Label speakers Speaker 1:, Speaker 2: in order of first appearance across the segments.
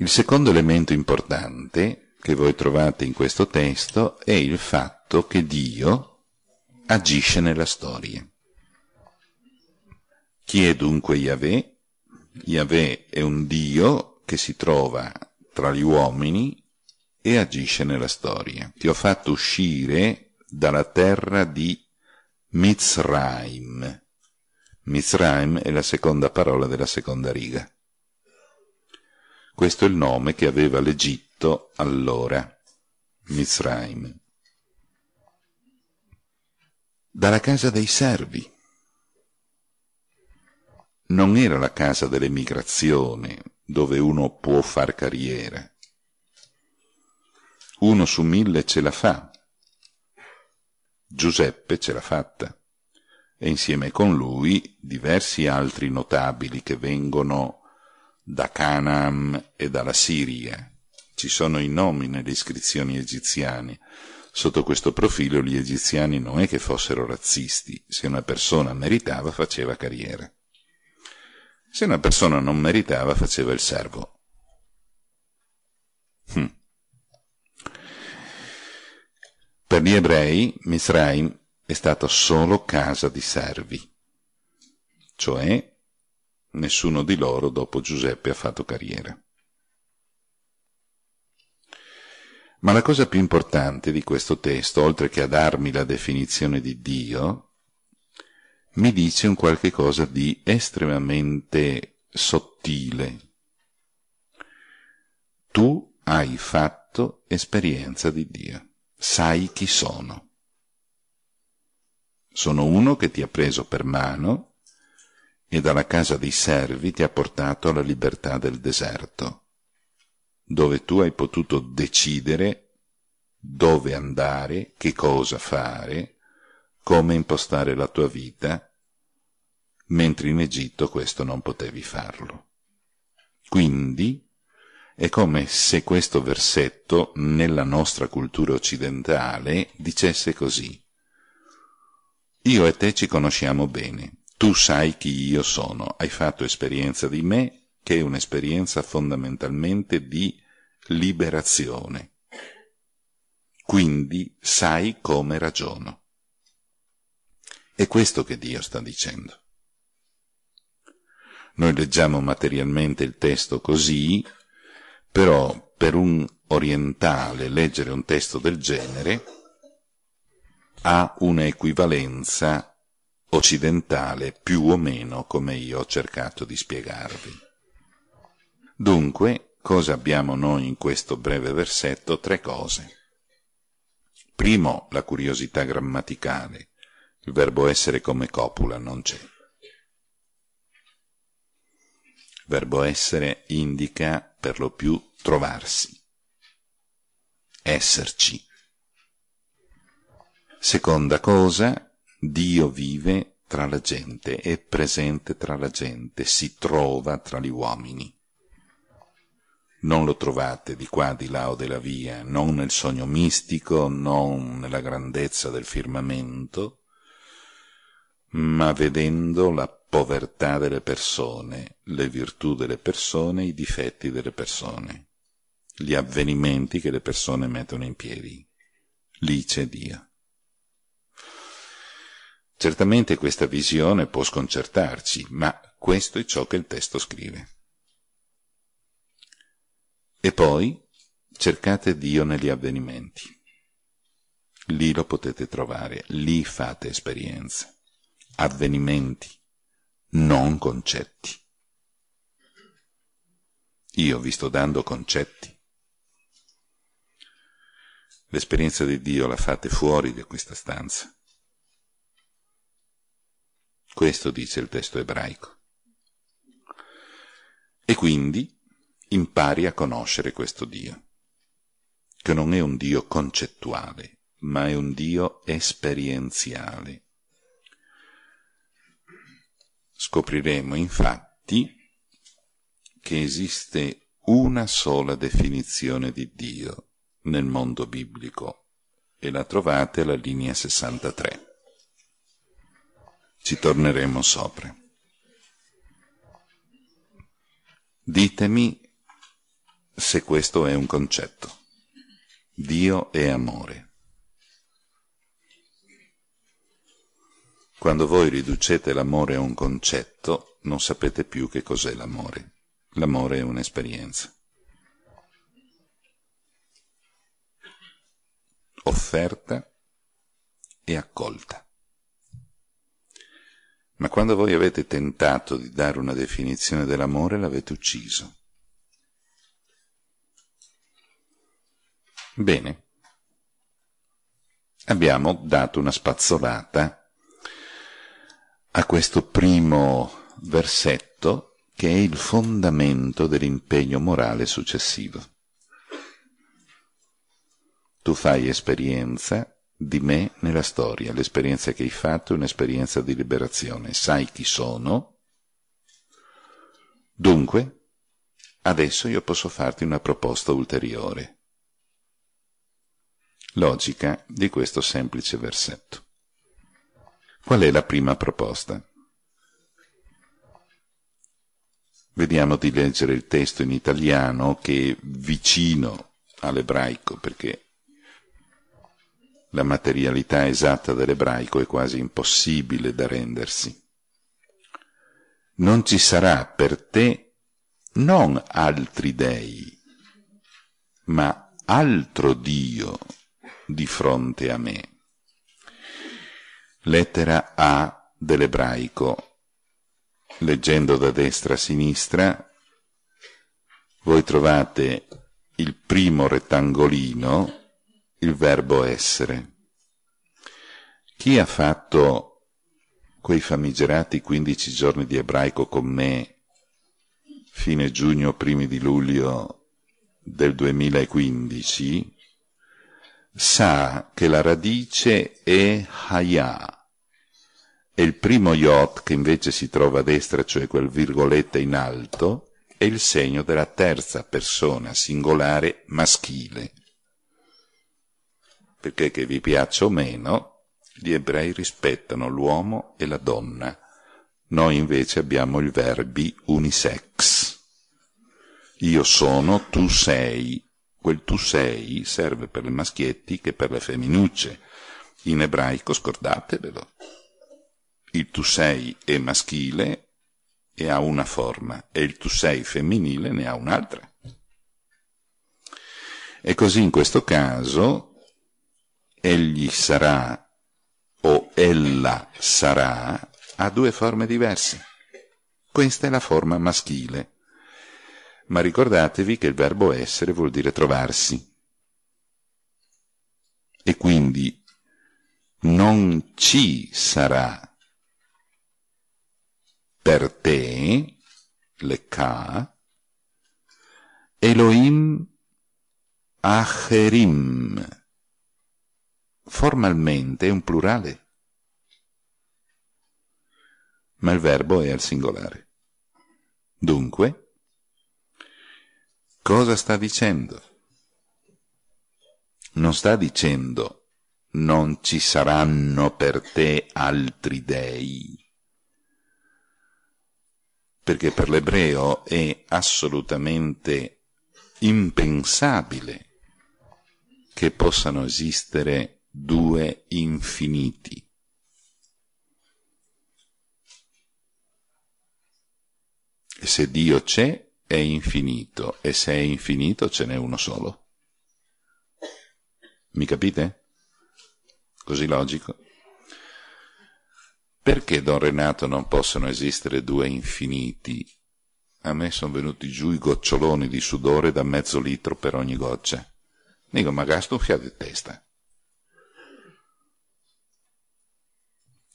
Speaker 1: Il secondo elemento importante che voi trovate in questo testo è il fatto che Dio agisce nella storia. Chi è dunque Yahweh? Yahweh è un Dio che si trova tra gli uomini e agisce nella storia. Ti ho fatto uscire dalla terra di Mitzraim. Mitzraim è la seconda parola della seconda riga. Questo è il nome che aveva l'Egitto allora, Mizraim. Dalla casa dei servi. Non era la casa dell'emigrazione, dove uno può far carriera. Uno su mille ce la fa. Giuseppe ce l'ha fatta e insieme con lui diversi altri notabili che vengono da Canaan e dalla Siria. Ci sono i nomi nelle iscrizioni egiziane. Sotto questo profilo gli egiziani non è che fossero razzisti, se una persona meritava faceva carriera. Se una persona non meritava faceva il servo. Hm. Per gli ebrei Misraim è stato solo casa di servi, cioè Nessuno di loro dopo Giuseppe ha fatto carriera. Ma la cosa più importante di questo testo, oltre che a darmi la definizione di Dio, mi dice un qualche cosa di estremamente sottile. Tu hai fatto esperienza di Dio, sai chi sono. Sono uno che ti ha preso per mano e dalla casa dei servi ti ha portato alla libertà del deserto, dove tu hai potuto decidere dove andare, che cosa fare, come impostare la tua vita, mentre in Egitto questo non potevi farlo. Quindi è come se questo versetto nella nostra cultura occidentale dicesse così. Io e te ci conosciamo bene, tu sai chi io sono, hai fatto esperienza di me, che è un'esperienza fondamentalmente di liberazione. Quindi sai come ragiono. È questo che Dio sta dicendo. Noi leggiamo materialmente il testo così, però per un orientale leggere un testo del genere ha un'equivalenza equivalenza occidentale, più o meno come io ho cercato di spiegarvi. Dunque, cosa abbiamo noi in questo breve versetto? Tre cose. Primo, la curiosità grammaticale. Il verbo essere come copula non c'è. Il verbo essere indica per lo più trovarsi, esserci. Seconda cosa, Dio vive tra la gente, è presente tra la gente, si trova tra gli uomini. Non lo trovate di qua, di là o della via, non nel sogno mistico, non nella grandezza del firmamento, ma vedendo la povertà delle persone, le virtù delle persone, i difetti delle persone, gli avvenimenti che le persone mettono in piedi. Lì c'è Dio. Certamente questa visione può sconcertarci, ma questo è ciò che il testo scrive. E poi cercate Dio negli avvenimenti. Lì lo potete trovare, lì fate esperienze. Avvenimenti, non concetti. Io vi sto dando concetti. L'esperienza di Dio la fate fuori da questa stanza questo dice il testo ebraico. E quindi impari a conoscere questo Dio, che non è un Dio concettuale, ma è un Dio esperienziale. Scopriremo infatti che esiste una sola definizione di Dio nel mondo biblico e la trovate alla linea 63 ci torneremo sopra. Ditemi se questo è un concetto. Dio è amore. Quando voi riducete l'amore a un concetto, non sapete più che cos'è l'amore. L'amore è un'esperienza. Offerta e accolta. Ma quando voi avete tentato di dare una definizione dell'amore, l'avete ucciso. Bene, abbiamo dato una spazzolata a questo primo versetto che è il fondamento dell'impegno morale successivo. Tu fai esperienza di me nella storia. L'esperienza che hai fatto è un'esperienza di liberazione. Sai chi sono. Dunque, adesso io posso farti una proposta ulteriore. Logica di questo semplice versetto. Qual è la prima proposta? Vediamo di leggere il testo in italiano che è vicino all'ebraico, perché la materialità esatta dell'ebraico è quasi impossibile da rendersi. Non ci sarà per te non altri dei, ma altro Dio di fronte a me. Lettera A dell'ebraico. Leggendo da destra a sinistra, voi trovate il primo rettangolino il verbo essere. Chi ha fatto quei famigerati 15 giorni di ebraico con me fine giugno, primi di luglio del 2015, sa che la radice è Haya, e il primo iot che invece si trova a destra, cioè quel virgoletta in alto, è il segno della terza persona singolare maschile perché che vi piaccia o meno, gli ebrei rispettano l'uomo e la donna. Noi invece abbiamo il verbi unisex. Io sono, tu sei. Quel tu sei serve per le maschietti che per le femminucce. In ebraico scordatevelo. Il tu sei è maschile e ha una forma, e il tu sei femminile ne ha un'altra. E così in questo caso egli sarà o ella sarà ha due forme diverse. Questa è la forma maschile. Ma ricordatevi che il verbo essere vuol dire trovarsi. E quindi non ci sarà per te, le ka, Elohim Acherim formalmente è un plurale, ma il verbo è al singolare. Dunque, cosa sta dicendo? Non sta dicendo non ci saranno per te altri dei, perché per l'ebreo è assolutamente impensabile che possano esistere due infiniti. E se Dio c'è, è infinito, e se è infinito ce n'è uno solo. Mi capite? Così logico? Perché, Don Renato, non possono esistere due infiniti? A me sono venuti giù i goccioloni di sudore da mezzo litro per ogni goccia. Dico, ma gasta un fiato di testa.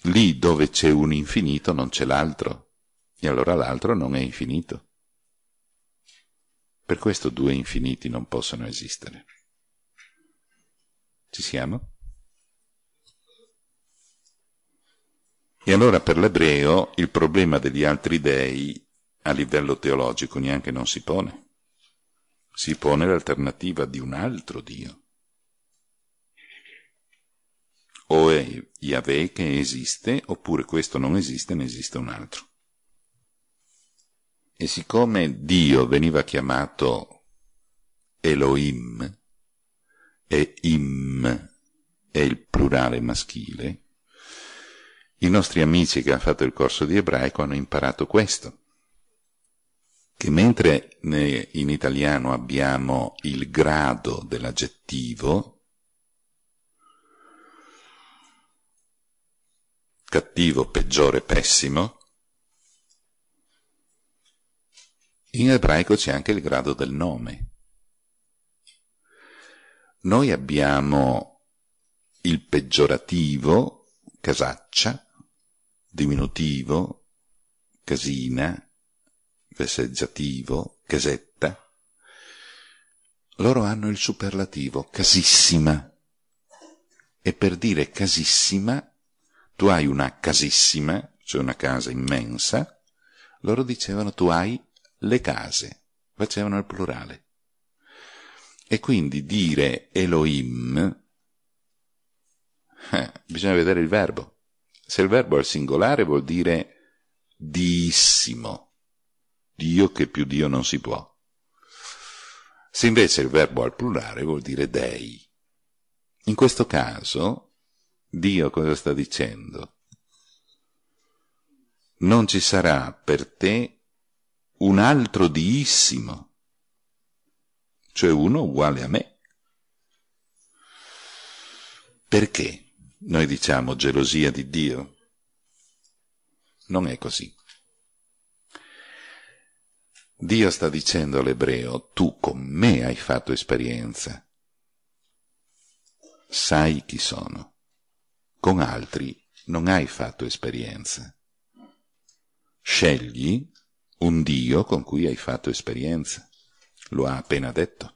Speaker 1: Lì dove c'è un infinito non c'è l'altro, e allora l'altro non è infinito. Per questo due infiniti non possono esistere. Ci siamo? E allora per l'ebreo il problema degli altri dei a livello teologico neanche non si pone. Si pone l'alternativa di un altro Dio o è Yahweh che esiste, oppure questo non esiste, ne esiste un altro. E siccome Dio veniva chiamato Elohim, e Im è il plurale maschile, i nostri amici che hanno fatto il corso di ebraico hanno imparato questo, che mentre in italiano abbiamo il grado dell'aggettivo, cattivo, peggiore, pessimo, in ebraico c'è anche il grado del nome. Noi abbiamo il peggiorativo, casaccia, diminutivo, casina, veseggiativo, casetta. Loro hanno il superlativo, casissima. E per dire casissima tu hai una casissima, cioè una casa immensa, loro dicevano tu hai le case, facevano il plurale. E quindi dire Elohim, eh, bisogna vedere il verbo. Se il verbo è al singolare vuol dire diissimo, Dio che più Dio non si può. Se invece il verbo al plurale vuol dire dei. In questo caso Dio cosa sta dicendo? Non ci sarà per te un altro diissimo, cioè uno uguale a me. Perché noi diciamo gelosia di Dio? Non è così. Dio sta dicendo all'ebreo, tu con me hai fatto esperienza, sai chi sono con altri non hai fatto esperienza. Scegli un Dio con cui hai fatto esperienza, lo ha appena detto.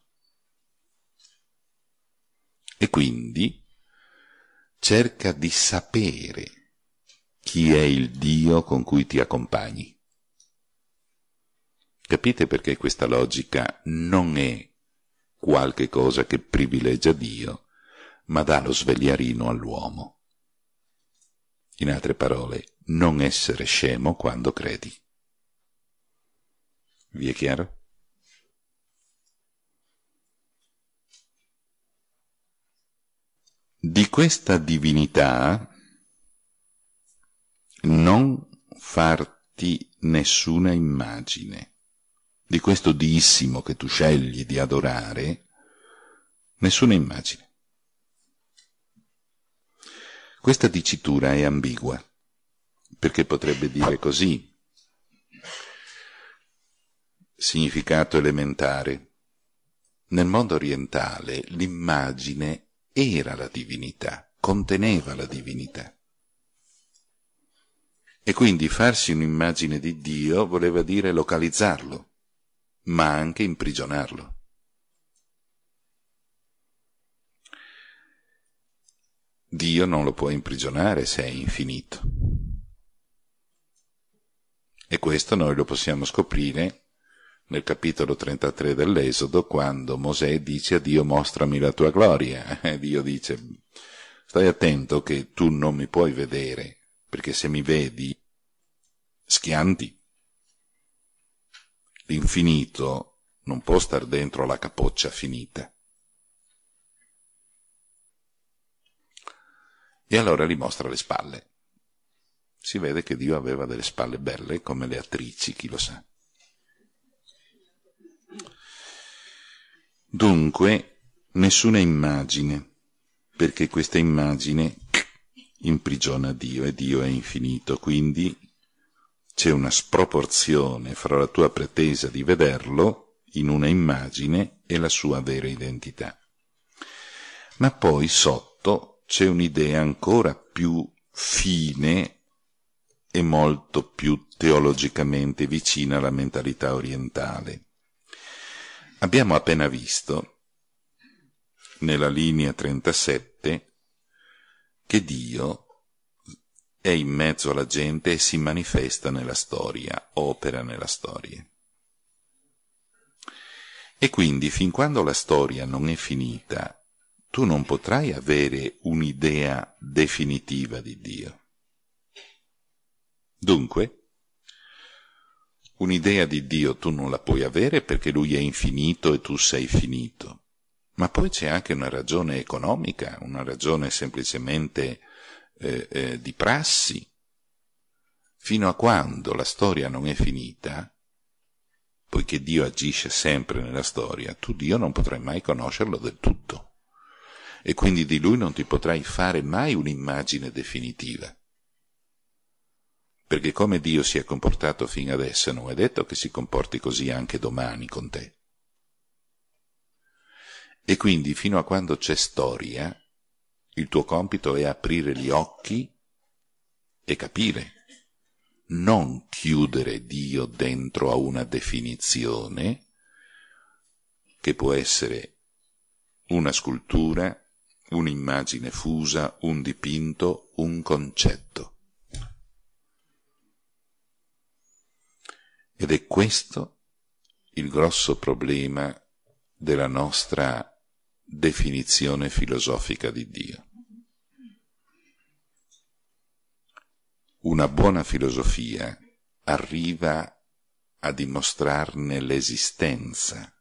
Speaker 1: E quindi cerca di sapere chi è il Dio con cui ti accompagni. Capite perché questa logica non è qualche cosa che privilegia Dio, ma dà lo svegliarino all'uomo. In altre parole, non essere scemo quando credi. Vi è chiaro? Di questa divinità non farti nessuna immagine. Di questo diissimo che tu scegli di adorare, nessuna immagine. Questa dicitura è ambigua, perché potrebbe dire così, significato elementare. Nel mondo orientale l'immagine era la divinità, conteneva la divinità. E quindi farsi un'immagine di Dio voleva dire localizzarlo, ma anche imprigionarlo. Dio non lo può imprigionare se è infinito. E questo noi lo possiamo scoprire nel capitolo 33 dell'Esodo, quando Mosè dice a Dio mostrami la tua gloria, e Dio dice stai attento che tu non mi puoi vedere, perché se mi vedi schianti. L'infinito non può star dentro la capoccia finita. e allora gli mostra le spalle. Si vede che Dio aveva delle spalle belle come le attrici, chi lo sa. Dunque, nessuna immagine, perché questa immagine imprigiona Dio e Dio è infinito, quindi c'è una sproporzione fra la tua pretesa di vederlo in una immagine e la sua vera identità. Ma poi sotto c'è un'idea ancora più fine e molto più teologicamente vicina alla mentalità orientale. Abbiamo appena visto, nella linea 37, che Dio è in mezzo alla gente e si manifesta nella storia, opera nella storia. E quindi, fin quando la storia non è finita tu non potrai avere un'idea definitiva di Dio. Dunque, un'idea di Dio tu non la puoi avere perché Lui è infinito e tu sei finito. Ma poi c'è anche una ragione economica, una ragione semplicemente eh, eh, di prassi. Fino a quando la storia non è finita, poiché Dio agisce sempre nella storia, tu Dio non potrai mai conoscerlo del tutto e quindi di lui non ti potrai fare mai un'immagine definitiva. Perché come Dio si è comportato fino adesso, non è detto che si comporti così anche domani con te. E quindi fino a quando c'è storia, il tuo compito è aprire gli occhi e capire, non chiudere Dio dentro a una definizione che può essere una scultura, un'immagine fusa, un dipinto, un concetto. Ed è questo il grosso problema della nostra definizione filosofica di Dio. Una buona filosofia arriva a dimostrarne l'esistenza,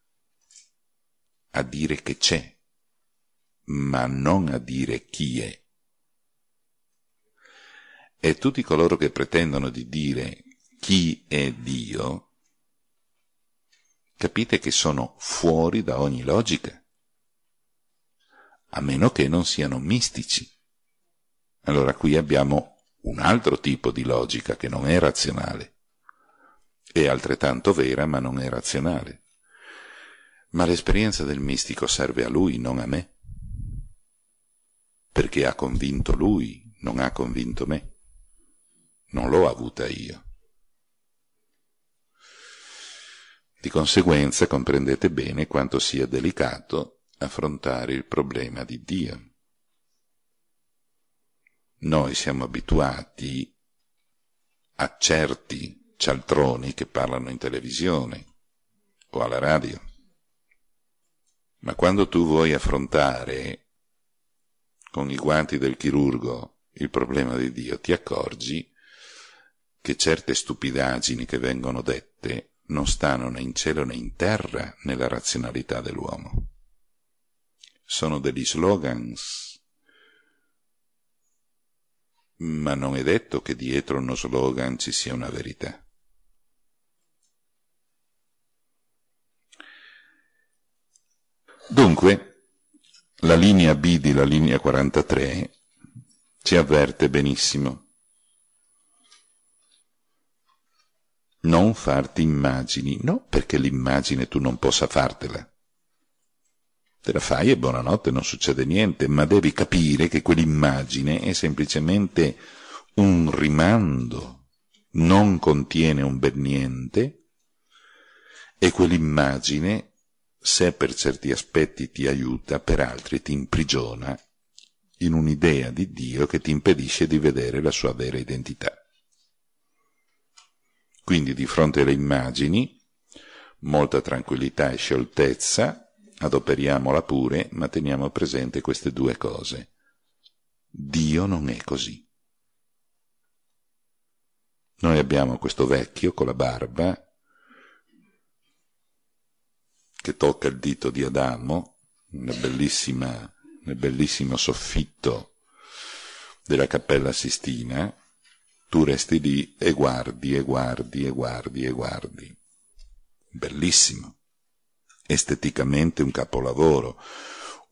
Speaker 1: a dire che c'è, ma non a dire chi è. E tutti coloro che pretendono di dire chi è Dio, capite che sono fuori da ogni logica, a meno che non siano mistici. Allora qui abbiamo un altro tipo di logica che non è razionale, è altrettanto vera ma non è razionale. Ma l'esperienza del mistico serve a lui, non a me perché ha convinto lui, non ha convinto me. Non l'ho avuta io. Di conseguenza comprendete bene quanto sia delicato affrontare il problema di Dio. Noi siamo abituati a certi cialtroni che parlano in televisione o alla radio, ma quando tu vuoi affrontare con i guanti del chirurgo il problema di Dio, ti accorgi che certe stupidaggini che vengono dette non stanno né in cielo né in terra nella razionalità dell'uomo. Sono degli slogans, ma non è detto che dietro uno slogan ci sia una verità. Dunque, la linea B di la linea 43 ci avverte benissimo. Non farti immagini, non perché l'immagine tu non possa fartela. Te la fai e buonanotte, non succede niente, ma devi capire che quell'immagine è semplicemente un rimando, non contiene un bel niente, e quell'immagine se per certi aspetti ti aiuta, per altri ti imprigiona in un'idea di Dio che ti impedisce di vedere la sua vera identità. Quindi di fronte alle immagini, molta tranquillità e scioltezza, adoperiamola pure, ma teniamo presente queste due cose. Dio non è così. Noi abbiamo questo vecchio con la barba, che tocca il dito di Adamo, una bellissima, un bellissimo soffitto della Cappella Sistina, tu resti lì e guardi e guardi e guardi e guardi. Bellissimo. Esteticamente un capolavoro,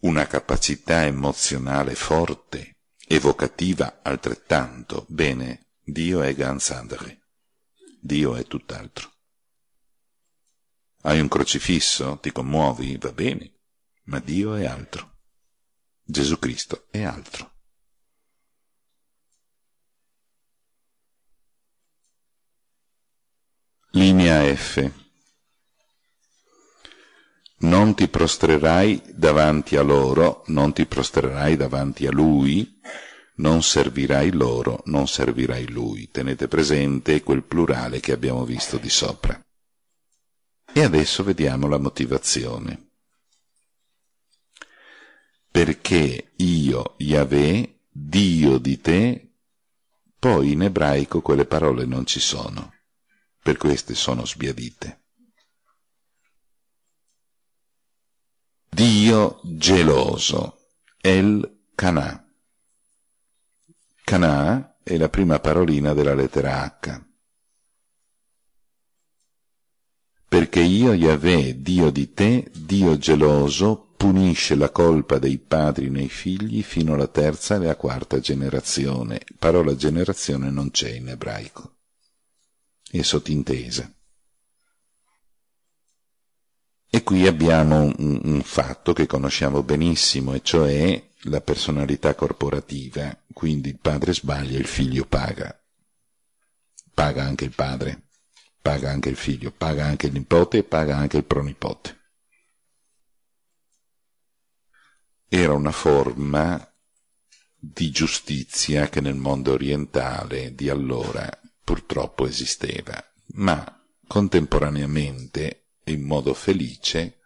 Speaker 1: una capacità emozionale forte, evocativa altrettanto. Bene, Dio è Gansandre. Dio è tutt'altro. Hai un crocifisso? Ti commuovi? Va bene. Ma Dio è altro. Gesù Cristo è altro. Linea F. Non ti prostrerai davanti a loro, non ti prostrerai davanti a lui, non servirai loro, non servirai lui. Tenete presente quel plurale che abbiamo visto di sopra. E adesso vediamo la motivazione. Perché io, Yahweh, Dio di te, poi in ebraico quelle parole non ci sono, per queste sono sbiadite. Dio geloso, El Cana. Cana è la prima parolina della lettera H. perché io, Yahweh, Dio di te, Dio geloso, punisce la colpa dei padri nei figli fino alla terza e alla quarta generazione. Parola generazione non c'è in ebraico. È sottintesa. E qui abbiamo un, un fatto che conosciamo benissimo, e cioè la personalità corporativa. Quindi il padre sbaglia, il figlio paga. Paga anche il padre paga anche il figlio, paga anche il nipote e paga anche il pronipote. Era una forma di giustizia che nel mondo orientale di allora purtroppo esisteva, ma contemporaneamente, in modo felice,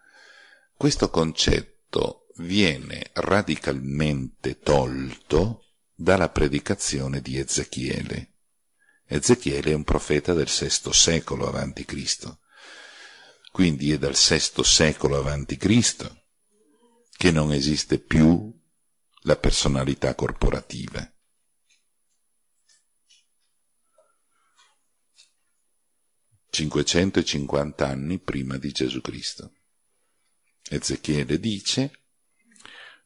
Speaker 1: questo concetto viene radicalmente tolto dalla predicazione di Ezechiele. Ezechiele è un profeta del VI secolo avanti Cristo. quindi è dal VI secolo avanti Cristo che non esiste più la personalità corporativa. Cinquecentocinquanta anni prima di Gesù Cristo. Ezechiele dice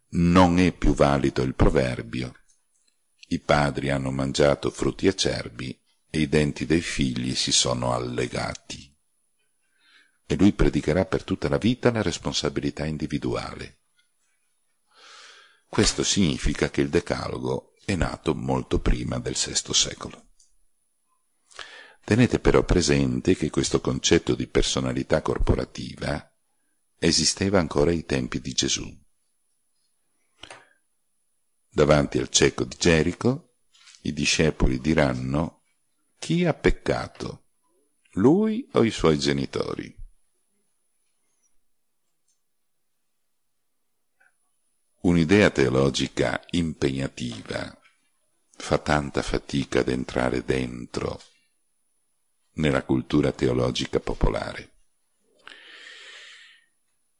Speaker 1: non è più valido il proverbio i padri hanno mangiato frutti acerbi e i denti dei figli si sono allegati. E lui predicherà per tutta la vita la responsabilità individuale. Questo significa che il Decalogo è nato molto prima del VI secolo. Tenete però presente che questo concetto di personalità corporativa esisteva ancora ai tempi di Gesù. Davanti al cieco di Gerico, i discepoli diranno chi ha peccato? Lui o i suoi genitori? Un'idea teologica impegnativa fa tanta fatica ad entrare dentro nella cultura teologica popolare.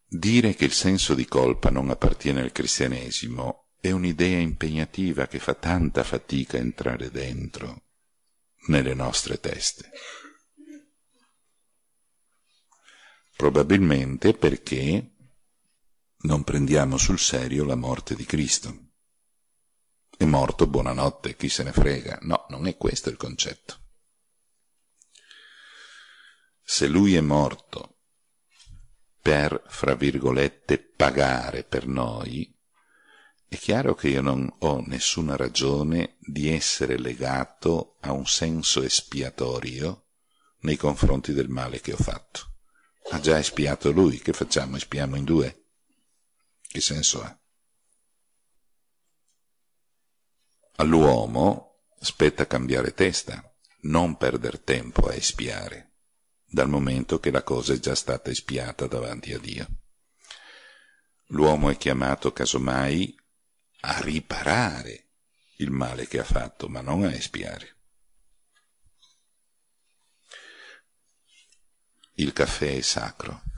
Speaker 1: Dire che il senso di colpa non appartiene al cristianesimo è un'idea impegnativa che fa tanta fatica a entrare dentro nelle nostre teste. Probabilmente perché non prendiamo sul serio la morte di Cristo. È morto, buonanotte, chi se ne frega. No, non è questo il concetto. Se lui è morto per, fra virgolette, pagare per noi, è chiaro che io non ho nessuna ragione di essere legato a un senso espiatorio nei confronti del male che ho fatto. Ha già espiato lui, che facciamo? Espiamo in due? Che senso ha? All'uomo spetta cambiare testa, non perdere tempo a espiare, dal momento che la cosa è già stata espiata davanti a Dio. L'uomo è chiamato casomai a riparare il male che ha fatto, ma non a espiare. Il caffè è sacro.